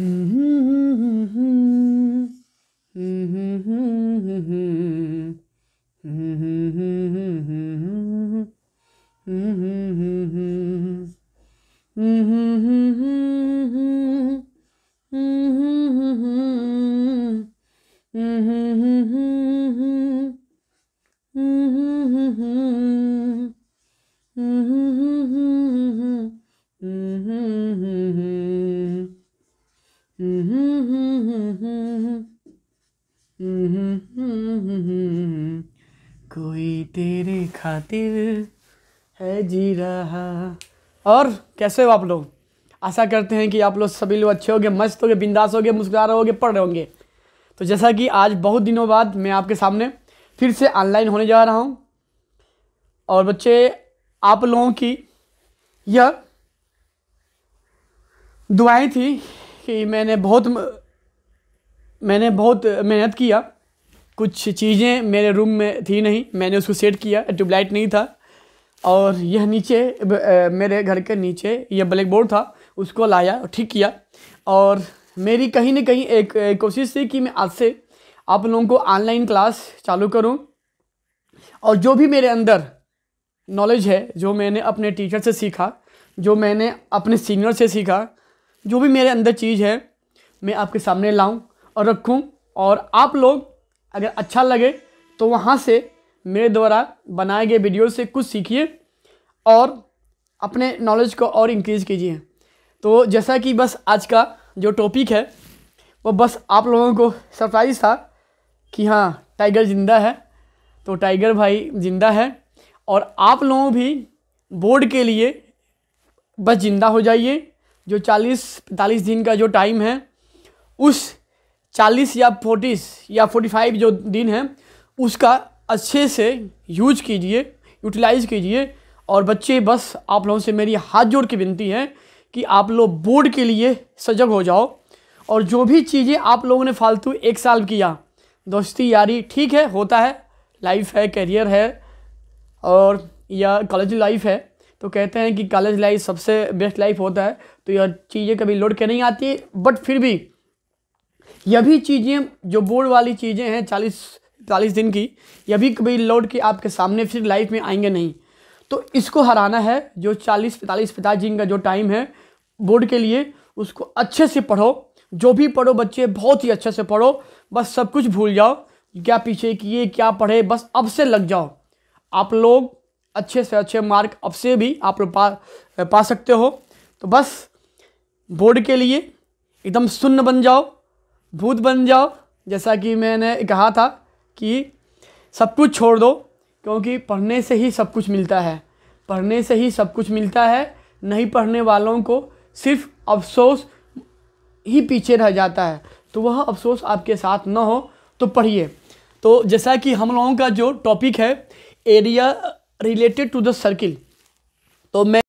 Mm-hmm. कोई तेरे खातिर है जी रहा और कैसे हो आप लोग आशा करते हैं कि आप लोग सभी लोग अच्छे होंगे मस्त होंगे बिंदास होंगे मुस्कुरा रहे होंगे पढ़ रहे होंगे तो जैसा कि आज बहुत दिनों बाद मैं आपके सामने फिर से ऑनलाइन होने जा रहा हूँ और बच्चे आप लोगों की यह दुआएं थी कि मैंने बहुत मैंने बहुत मेहनत किया कुछ चीज़ें मेरे रूम में थी नहीं मैंने उसको सेट किया ट्यूबलाइट नहीं था और यह नीचे मेरे घर के नीचे यह ब्लैक बोर्ड था उसको लाया ठीक किया और मेरी कहीं ना कहीं एक, कोशिश थी कि मैं आज से आप लोगों को ऑनलाइन क्लास चालू करूं और जो भी मेरे अंदर नॉलेज है जो मैंने अपने टीचर से सीखा जो मैंने अपने सीनियर से सीखा जो भी मेरे अंदर चीज़ है मैं आपके सामने लाऊं रखूँ और आप लोग अगर अच्छा लगे तो वहाँ से मेरे द्वारा बनाए गए वीडियो से कुछ सीखिए और अपने नॉलेज को और इंक्रीज़ कीजिए तो जैसा कि बस आज का जो टॉपिक है वो बस आप लोगों को सरप्राइज़ था कि हाँ टाइगर ज़िंदा है तो टाइगर भाई ज़िंदा है और आप लोगों भी बोर्ड के लिए बस ज़िंदा हो जाइए जो चालीस पैंतालीस दिन का जो टाइम है उस चालीस या फोर्टीस या फोर्टी फाइव जो दिन है उसका अच्छे से यूज कीजिए यूटिलाइज कीजिए और बच्चे बस आप लोगों से मेरी हाथ जोड़ के विनती है कि आप लोग बोर्ड के लिए सजग हो जाओ और जो भी चीज़ें आप लोगों ने फालतू एक साल किया दोस्ती यारी ठीक है होता है लाइफ है करियर है और या कॉलेज लाइफ है तो कहते हैं कि कॉलेज लाइफ सबसे बेस्ट लाइफ होता है तो यह चीज़ें कभी लौट के नहीं आती बट फिर भी यह भी चीज़ें जो बोर्ड वाली चीज़ें हैं चालीस चालीस दिन की यह भी कभी लौट के आपके सामने फिर लाइफ में आएंगे नहीं तो इसको हराना है जो चालीस पैंतालीस पचास दिन का जो टाइम है बोर्ड के लिए उसको अच्छे से पढ़ो जो भी पढ़ो बच्चे बहुत ही अच्छे से पढ़ो बस सब कुछ भूल जाओ क्या पीछे किए क्या पढ़े बस अब से लग जाओ आप लोग अच्छे से अच्छे मार्क अब से भी आप लोग पा पा सकते हो तो बस बोर्ड के लिए एकदम सुन्न बन जाओ भूत बन जाओ जैसा कि मैंने कहा था कि सब कुछ छोड़ दो क्योंकि पढ़ने से ही सब कुछ मिलता है पढ़ने से ही सब कुछ मिलता है नहीं पढ़ने वालों को सिर्फ अफसोस ही पीछे रह जाता है तो वह अफसोस आपके साथ ना हो तो पढ़िए तो जैसा कि हम लोगों का जो टॉपिक है area related to the circle तो मैं